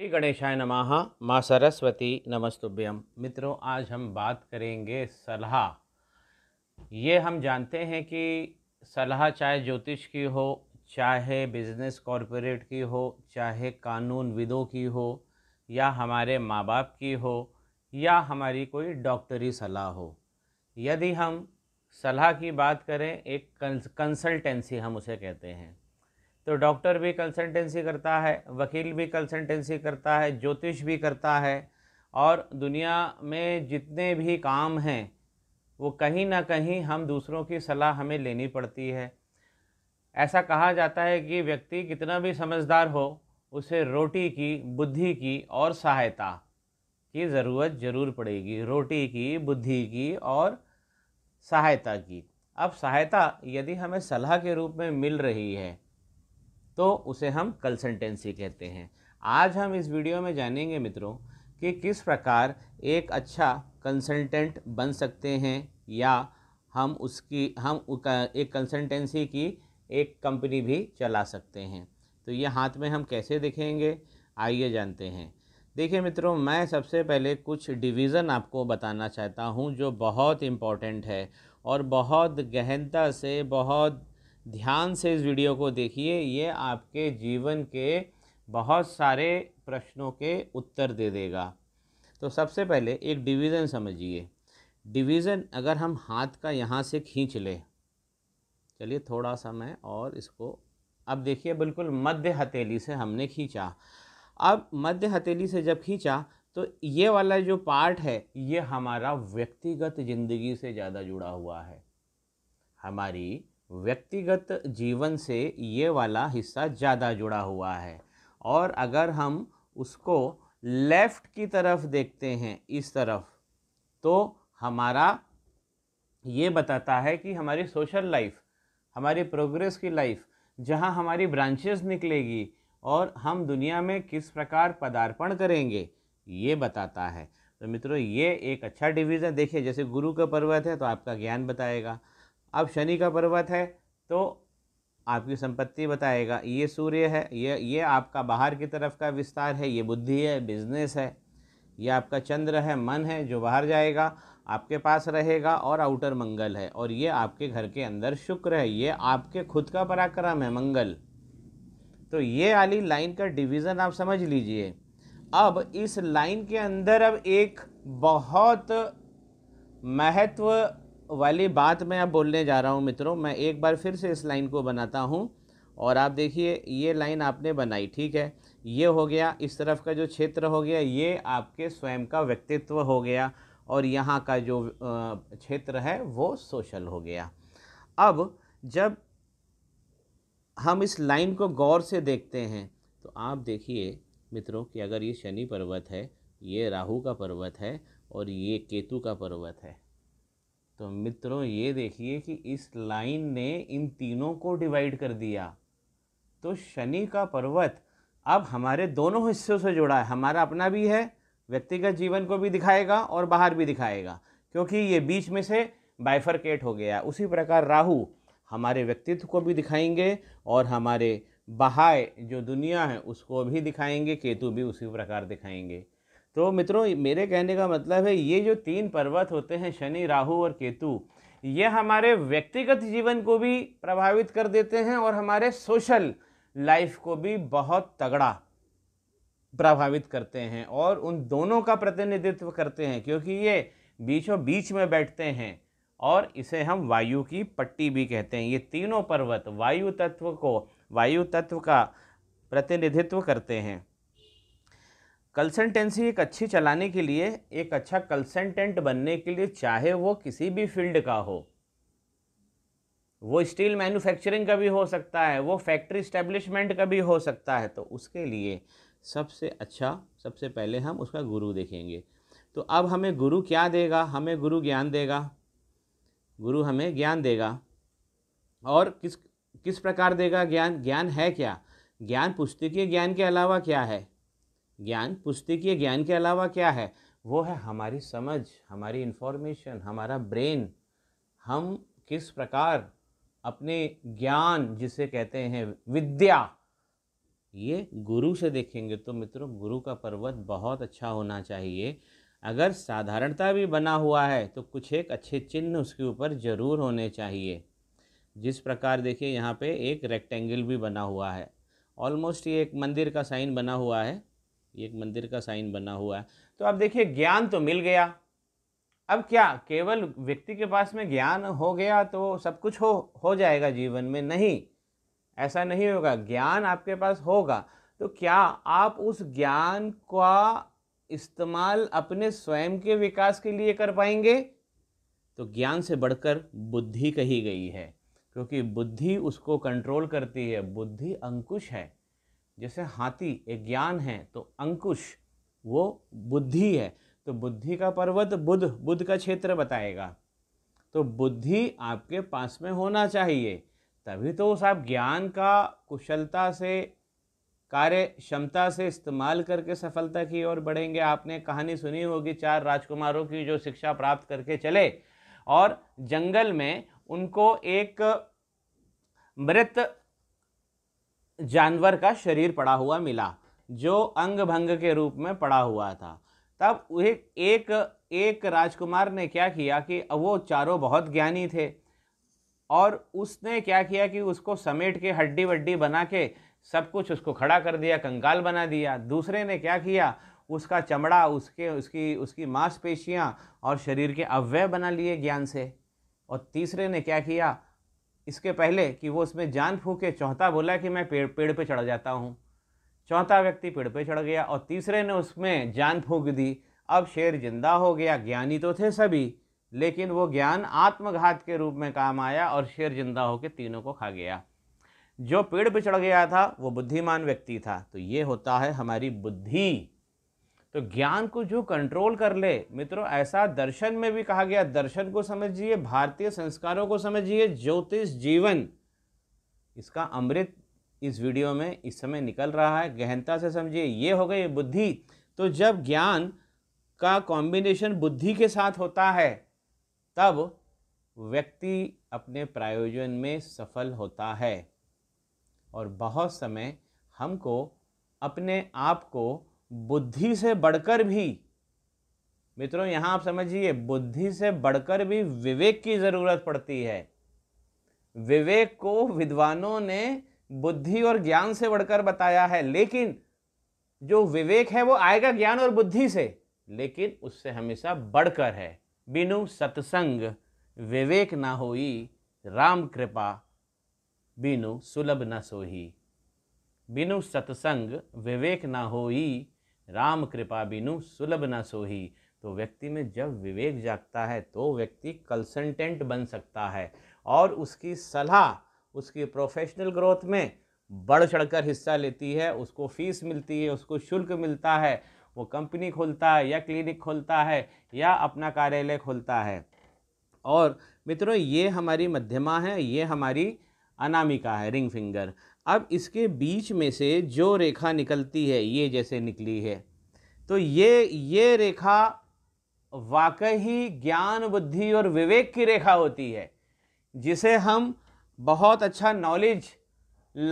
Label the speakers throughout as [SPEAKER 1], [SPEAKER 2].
[SPEAKER 1] श्री गणेशाय नमः माँ सरस्वती नमस्तुभ्यम मित्रों आज हम बात करेंगे सलाह ये हम जानते हैं कि सलाह चाहे ज्योतिष की हो चाहे बिजनेस कॉरपोरेट की हो चाहे कानून विदों की हो या हमारे माँ बाप की हो या हमारी कोई डॉक्टरी सलाह हो यदि हम सलाह की बात करें एक कंसल्टेंसी हम उसे कहते हैं तो डॉक्टर भी कंसल्टेंसी करता है वकील भी कंसल्टेंसी करता है ज्योतिष भी करता है और दुनिया में जितने भी काम हैं वो कहीं ना कहीं हम दूसरों की सलाह हमें लेनी पड़ती है ऐसा कहा जाता है कि व्यक्ति कितना भी समझदार हो उसे रोटी की बुद्धि की और सहायता की ज़रूरत ज़रूर पड़ेगी रोटी की बुद्धि की और सहायता की अब सहायता यदि हमें सलाह के रूप में मिल रही है तो उसे हम कंसल्टेंसी कहते हैं आज हम इस वीडियो में जानेंगे मित्रों कि किस प्रकार एक अच्छा कंसल्टेंट बन सकते हैं या हम उसकी हम एक कंसल्टेंसी की एक कंपनी भी चला सकते हैं तो ये हाथ में हम कैसे दिखेंगे आइए जानते हैं देखिए मित्रों मैं सबसे पहले कुछ डिवीज़न आपको बताना चाहता हूँ जो बहुत इम्पॉर्टेंट है और बहुत गहनता से बहुत ध्यान से इस वीडियो को देखिए ये आपके जीवन के बहुत सारे प्रश्नों के उत्तर दे देगा तो सबसे पहले एक डिवीज़न समझिए डिवीज़न अगर हम हाथ का यहाँ से खींच लें चलिए थोड़ा सा मैं और इसको अब देखिए बिल्कुल मध्य हथेली से हमने खींचा अब मध्य हथेली से जब खींचा तो ये वाला जो पार्ट है ये हमारा व्यक्तिगत ज़िंदगी से ज़्यादा जुड़ा हुआ है हमारी व्यक्तिगत जीवन से ये वाला हिस्सा ज़्यादा जुड़ा हुआ है और अगर हम उसको लेफ़्ट की तरफ देखते हैं इस तरफ तो हमारा ये बताता है कि हमारी सोशल लाइफ हमारी प्रोग्रेस की लाइफ जहाँ हमारी ब्रांचेस निकलेगी और हम दुनिया में किस प्रकार पदार्पण करेंगे ये बताता है तो मित्रों ये एक अच्छा डिवीज़न देखिए जैसे गुरु का पर्वत है तो आपका ज्ञान बताएगा अब शनि का पर्वत है तो आपकी संपत्ति बताएगा ये सूर्य है ये ये आपका बाहर की तरफ का विस्तार है ये बुद्धि है बिजनेस है ये आपका चंद्र है मन है जो बाहर जाएगा आपके पास रहेगा और आउटर मंगल है और ये आपके घर के अंदर शुक्र है ये आपके खुद का पराक्रम है मंगल तो ये वाली लाइन का डिवीज़न आप समझ लीजिए अब इस लाइन के अंदर अब एक बहुत महत्व वाली बात मैं अब बोलने जा रहा हूँ मित्रों मैं एक बार फिर से इस लाइन को बनाता हूँ और आप देखिए ये लाइन आपने बनाई ठीक है ये हो गया इस तरफ का जो क्षेत्र हो गया ये आपके स्वयं का व्यक्तित्व हो गया और यहाँ का जो क्षेत्र है वो सोशल हो गया अब जब हम इस लाइन को गौर से देखते हैं तो आप देखिए मित्रों कि अगर ये शनि पर्वत है ये राहु का पर्वत है और ये केतु का पर्वत है तो मित्रों ये देखिए कि इस लाइन ने इन तीनों को डिवाइड कर दिया तो शनि का पर्वत अब हमारे दोनों हिस्सों से जुड़ा है हमारा अपना भी है व्यक्तिगत जीवन को भी दिखाएगा और बाहर भी दिखाएगा क्योंकि ये बीच में से बाइफरकेट हो गया उसी प्रकार राहु हमारे व्यक्तित्व को भी दिखाएंगे और हमारे बाहर जो दुनिया है उसको भी दिखाएंगे केतु भी उसी प्रकार दिखाएंगे तो मित्रों मेरे कहने का मतलब है ये जो तीन पर्वत होते हैं शनि राहु और केतु ये हमारे व्यक्तिगत जीवन को भी प्रभावित कर देते हैं और हमारे सोशल लाइफ को भी बहुत तगड़ा प्रभावित करते हैं और उन दोनों का प्रतिनिधित्व करते हैं क्योंकि ये बीचों बीच में बैठते हैं और इसे हम वायु की पट्टी भी कहते हैं ये तीनों पर्वत वायु तत्व को वायु तत्व का प्रतिनिधित्व करते हैं कंसल्टेंसी एक अच्छी चलाने के लिए एक अच्छा कंसल्टेंट बनने के लिए चाहे वो किसी भी फील्ड का हो वो स्टील मैन्युफैक्चरिंग का भी हो सकता है वो फैक्ट्री इस्टेब्लिशमेंट का भी हो सकता है तो उसके लिए सबसे अच्छा सबसे पहले हम उसका गुरु देखेंगे तो अब हमें गुरु क्या देगा हमें गुरु ज्ञान देगा गुरु हमें ज्ञान देगा और किस किस प्रकार देगा ज्ञान ज्ञान है क्या ज्ञान पुस्तकीय ज्ञान के अलावा क्या है ज्ञान पुस्तकीय ज्ञान के अलावा क्या है वो है हमारी समझ हमारी इन्फॉर्मेशन हमारा ब्रेन हम किस प्रकार अपने ज्ञान जिसे कहते हैं विद्या ये गुरु से देखेंगे तो मित्रों गुरु का पर्वत बहुत अच्छा होना चाहिए अगर साधारणता भी बना हुआ है तो कुछ एक अच्छे चिन्ह उसके ऊपर ज़रूर होने चाहिए जिस प्रकार देखिए यहाँ पे एक रेक्टेंगल भी बना हुआ है ऑलमोस्ट ये एक मंदिर का साइन बना हुआ है ये एक मंदिर का साइन बना हुआ है तो आप देखिए ज्ञान तो मिल गया अब क्या केवल व्यक्ति के पास में ज्ञान हो गया तो सब कुछ हो हो जाएगा जीवन में नहीं ऐसा नहीं होगा ज्ञान आपके पास होगा तो क्या आप उस ज्ञान का इस्तेमाल अपने स्वयं के विकास के लिए कर पाएंगे तो ज्ञान से बढ़कर बुद्धि कही गई है क्योंकि बुद्धि उसको कंट्रोल करती है बुद्धि अंकुश है जैसे हाथी एक ज्ञान है तो अंकुश वो बुद्धि है तो बुद्धि का पर्वत बुद्ध बुद्ध का क्षेत्र बताएगा तो बुद्धि आपके पास में होना चाहिए तभी तो उस आप ज्ञान का कुशलता से कार्य क्षमता से इस्तेमाल करके सफलता की ओर बढ़ेंगे आपने कहानी सुनी होगी चार राजकुमारों की जो शिक्षा प्राप्त करके चले और जंगल में उनको एक मृत जानवर का शरीर पड़ा हुआ मिला जो अंग भंग के रूप में पड़ा हुआ था तब एक एक एक राजकुमार ने क्या किया कि वो चारों बहुत ज्ञानी थे और उसने क्या किया कि उसको समेट के हड्डी वड्डी बना के सब कुछ उसको खड़ा कर दिया कंकाल बना दिया दूसरे ने क्या किया उसका चमड़ा उसके उसकी उसकी मांसपेशियाँ और शरीर के अवयव बना लिए ज्ञान से और तीसरे ने क्या किया इसके पहले कि वो उसमें जान फूके चौथा बोला कि मैं पेड़ पेड़ पे चढ़ जाता हूँ चौथा व्यक्ति पेड़ पे चढ़ गया और तीसरे ने उसमें जान फूक दी अब शेर जिंदा हो गया ज्ञानी तो थे सभी लेकिन वो ज्ञान आत्मघात के रूप में काम आया और शेर जिंदा होकर तीनों को खा गया जो पेड़ पे चढ़ गया था वो बुद्धिमान व्यक्ति था तो ये होता है हमारी बुद्धि तो ज्ञान को जो कंट्रोल कर ले मित्रों ऐसा दर्शन में भी कहा गया दर्शन को समझिए भारतीय संस्कारों को समझिए ज्योतिष जीवन इसका अमृत इस वीडियो में इस समय निकल रहा है गहनता से समझिए ये हो गई बुद्धि तो जब ज्ञान का कॉम्बिनेशन बुद्धि के साथ होता है तब व्यक्ति अपने प्रायोजन में सफल होता है और बहुत समय हमको अपने आप को बुद्धि से बढ़कर भी मित्रों यहां आप समझिए बुद्धि से बढ़कर भी विवेक की ज़रूरत पड़ती है विवेक को विद्वानों ने बुद्धि और ज्ञान से बढ़कर बताया है लेकिन जो विवेक है वो आएगा ज्ञान और बुद्धि से लेकिन उससे हमेशा बढ़कर है बिनु सत्संग विवेक ना होई राम कृपा बिनु सुलभ न सोही बिनु सत्संग विवेक ना होई राम कृपा बिनु सुलभ न सोही तो व्यक्ति में जब विवेक जागता है तो व्यक्ति कंसल्टेंट बन सकता है और उसकी सलाह उसकी प्रोफेशनल ग्रोथ में बढ़ चढ़कर हिस्सा लेती है उसको फीस मिलती है उसको शुल्क मिलता है वो कंपनी खोलता है या क्लिनिक खोलता है या अपना कार्यालय खोलता है और मित्रों ये हमारी मध्यमा है ये हमारी अनामिका है रिंग फिंगर अब इसके बीच में से जो रेखा निकलती है ये जैसे निकली है तो ये ये रेखा वाकई ज्ञान बुद्धि और विवेक की रेखा होती है जिसे हम बहुत अच्छा नॉलेज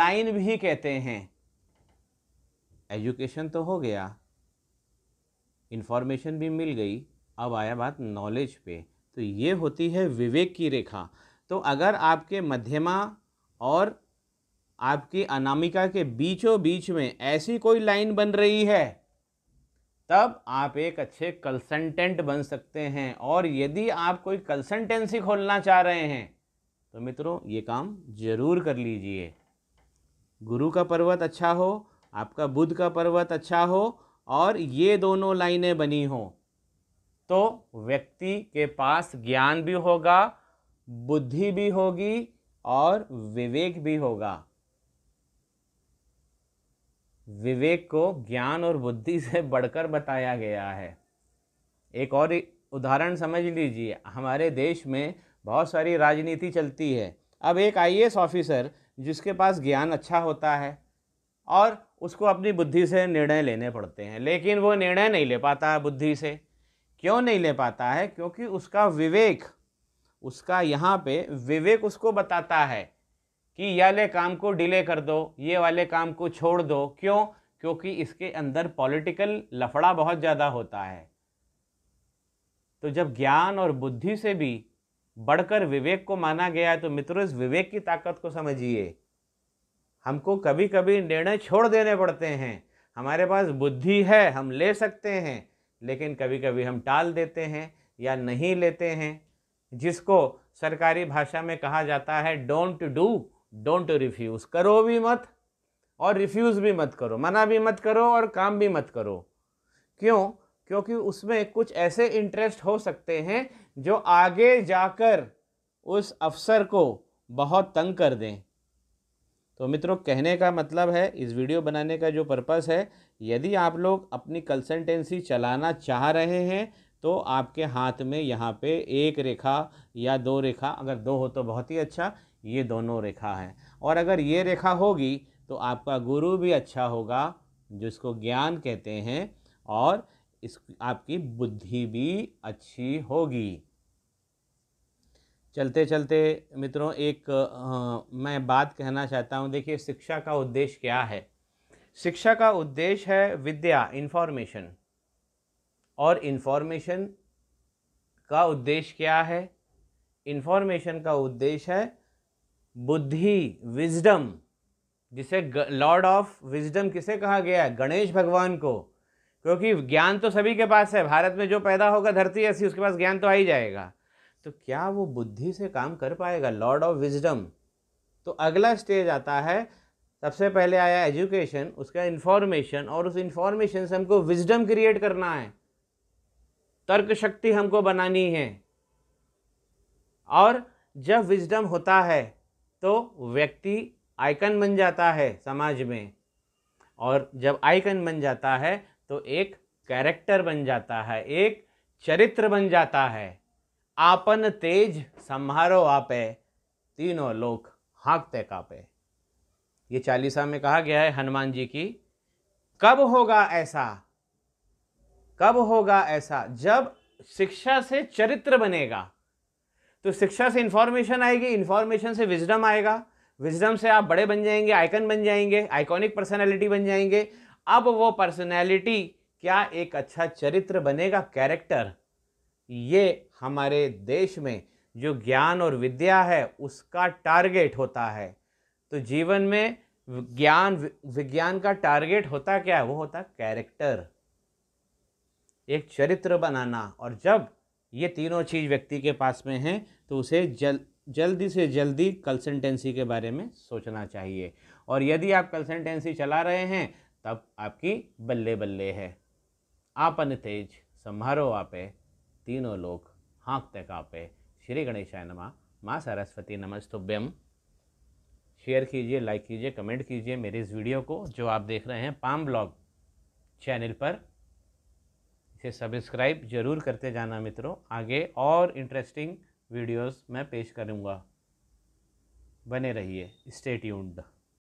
[SPEAKER 1] लाइन भी कहते हैं एजुकेशन तो हो गया इन्फॉर्मेशन भी मिल गई अब आया बात नॉलेज पे तो ये होती है विवेक की रेखा तो अगर आपके मध्यमा और आपकी अनामिका के बीचों बीच में ऐसी कोई लाइन बन रही है तब आप एक अच्छे कंसल्टेंट बन सकते हैं और यदि आप कोई कंसल्टेंसी खोलना चाह रहे हैं तो मित्रों ये काम जरूर कर लीजिए गुरु का पर्वत अच्छा हो आपका बुद्ध का पर्वत अच्छा हो और ये दोनों लाइनें बनी हो तो व्यक्ति के पास ज्ञान भी होगा बुद्धि भी होगी और विवेक भी होगा विवेक को ज्ञान और बुद्धि से बढ़कर बताया गया है एक और उदाहरण समझ लीजिए हमारे देश में बहुत सारी राजनीति चलती है अब एक आईएएस ऑफिसर जिसके पास ज्ञान अच्छा होता है और उसको अपनी बुद्धि से निर्णय लेने पड़ते हैं लेकिन वो निर्णय नहीं ले पाता है बुद्धि से क्यों नहीं ले पाता है क्योंकि उसका विवेक उसका यहाँ पे विवेक उसको बताता है कि ये वाले काम को डिले कर दो ये वाले काम को छोड़ दो क्यों क्योंकि इसके अंदर पॉलिटिकल लफड़ा बहुत ज़्यादा होता है तो जब ज्ञान और बुद्धि से भी बढ़कर विवेक को माना गया है तो मित्रों इस विवेक की ताकत को समझिए हमको कभी कभी निर्णय छोड़ देने पड़ते हैं हमारे पास बुद्धि है हम ले सकते हैं लेकिन कभी कभी हम टाल देते हैं या नहीं लेते हैं जिसको सरकारी भाषा में कहा जाता है डोंट डू डोंट रिफ्यूज़ करो भी मत और रिफ्यूज़ भी मत करो मना भी मत करो और काम भी मत करो क्यों क्योंकि उसमें कुछ ऐसे इंटरेस्ट हो सकते हैं जो आगे जाकर उस अफसर को बहुत तंग कर दें तो मित्रों कहने का मतलब है इस वीडियो बनाने का जो पर्पस है यदि आप लोग अपनी कंसल्टेंसी चलाना चाह रहे हैं तो आपके हाथ में यहाँ पे एक रेखा या दो रेखा अगर दो हो तो बहुत ही अच्छा ये दोनों रेखा है और अगर ये रेखा होगी तो आपका गुरु भी अच्छा होगा जिसको ज्ञान कहते हैं और इस आपकी बुद्धि भी अच्छी होगी चलते चलते मित्रों एक आ, मैं बात कहना चाहता हूँ देखिए शिक्षा का उद्देश्य क्या है शिक्षा का उद्देश्य है विद्या इन्फॉर्मेशन और इन्फॉर्मेशन का उद्देश्य क्या है इन्फॉर्मेशन का उद्देश्य है बुद्धि विजडम जिसे लॉर्ड ऑफ विजडम किसे कहा गया है गणेश भगवान को क्योंकि ज्ञान तो सभी के पास है भारत में जो पैदा होगा धरती ऐसी उसके पास ज्ञान तो आ ही जाएगा तो क्या वो बुद्धि से काम कर पाएगा लॉर्ड ऑफ विजडम तो अगला स्टेज आता है सबसे पहले आया एजुकेशन उसका इन्फॉर्मेशन और उस इन्फॉर्मेशन से हमको विजडम क्रिएट करना है तर्क शक्ति हमको बनानी है और जब विजडम होता है तो व्यक्ति आइकन बन जाता है समाज में और जब आइकन बन जाता है तो एक कैरेक्टर बन जाता है एक चरित्र बन जाता है आपन तेज संभारो आपे तीनों लोग हाँकते कापे ये चालीसा में कहा गया है हनुमान जी की कब होगा ऐसा कब होगा ऐसा जब शिक्षा से चरित्र बनेगा तो शिक्षा से इन्फॉर्मेशन आएगी इन्फॉर्मेशन से विजडम आएगा विजडम से आप बड़े बन जाएंगे आइकन बन जाएंगे आइकॉनिक पर्सनैलिटी बन जाएंगे अब वो पर्सनैलिटी क्या एक अच्छा चरित्र बनेगा कैरेक्टर ये हमारे देश में जो ज्ञान और विद्या है उसका टारगेट होता है तो जीवन में ज्ञान विज्ञान का टारगेट होता क्या है वो होता कैरेक्टर एक चरित्र बनाना और जब ये तीनों चीज़ व्यक्ति के पास में हैं तो उसे जल जल्दी से जल्दी कंसल्टेंसी के बारे में सोचना चाहिए और यदि आप कंसल्टेंसी चला रहे हैं तब आपकी बल्ले बल्ले है आपन तेज संभारो आपे तीनों लोग हाँकते कापे श्री गणेशाय नमा माँ सरस्वती नमस्तुभ्यम शेयर कीजिए लाइक कीजिए कमेंट कीजिए मेरे इस वीडियो को जो आप देख रहे हैं पाम ब्लॉग चैनल पर इसे सब्सक्राइब जरूर करते जाना मित्रों आगे और इंटरेस्टिंग वीडियोस मैं पेश करूँगा बने रहिए स्टेट ट्यून्ड